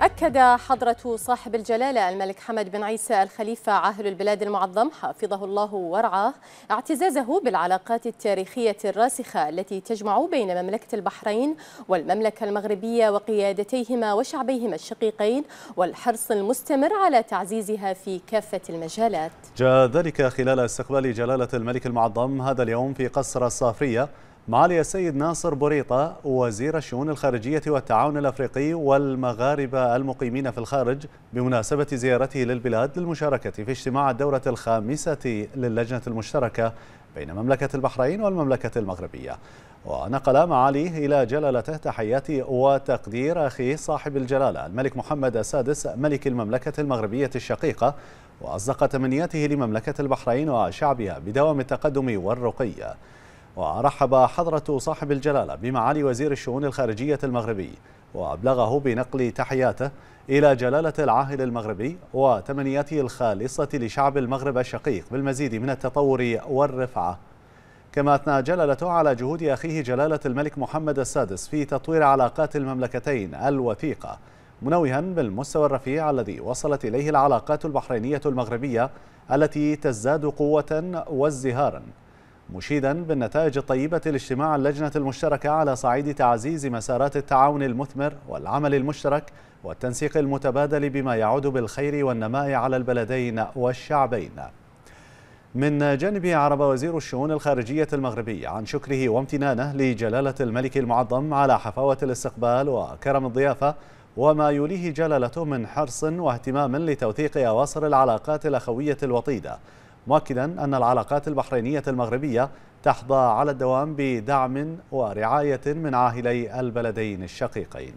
أكد حضرة صاحب الجلالة الملك حمد بن عيسى الخليفة عاهل البلاد المعظم حفظه الله ورعاه اعتزازه بالعلاقات التاريخية الراسخة التي تجمع بين مملكة البحرين والمملكة المغربية وقيادتيهما وشعبيهما الشقيقين والحرص المستمر على تعزيزها في كافة المجالات جاء ذلك خلال استقبال جلالة الملك المعظم هذا اليوم في قصر الصافية معالي السيد ناصر بوريطة وزير الشؤون الخارجية والتعاون الأفريقي والمغاربة المقيمين في الخارج بمناسبة زيارته للبلاد للمشاركة في اجتماع الدورة الخامسة للجنة المشتركة بين مملكة البحرين والمملكة المغربية ونقل معاليه إلى جلالته تحيات وتقدير أخيه صاحب الجلالة الملك محمد السادس ملك المملكة المغربية الشقيقة وأصدق تمنياته لمملكة البحرين وشعبها بدوام التقدم والرقي ورحب حضرة صاحب الجلالة بمعالي وزير الشؤون الخارجية المغربي وأبلغه بنقل تحياته إلى جلالة العاهل المغربي وتمنياته الخالصة لشعب المغرب الشقيق بالمزيد من التطور والرفعة كما أثنى جلالته على جهود أخيه جلالة الملك محمد السادس في تطوير علاقات المملكتين الوثيقة منوها بالمستوى الرفيع الذي وصلت إليه العلاقات البحرينية المغربية التي تزداد قوة وازدهاراً مشيدا بالنتائج الطيبة لاجتماع اللجنة المشتركة على صعيد تعزيز مسارات التعاون المثمر والعمل المشترك والتنسيق المتبادل بما يعود بالخير والنماء على البلدين والشعبين من جانبه عرب وزير الشؤون الخارجية المغربي عن شكره وامتنانه لجلالة الملك المعظم على حفاوة الاستقبال وكرم الضيافة وما يوليه جلالته من حرص واهتمام لتوثيق أواصر العلاقات الأخوية الوطيدة مؤكدا أن العلاقات البحرينية المغربية تحظى على الدوام بدعم ورعاية من عاهلي البلدين الشقيقين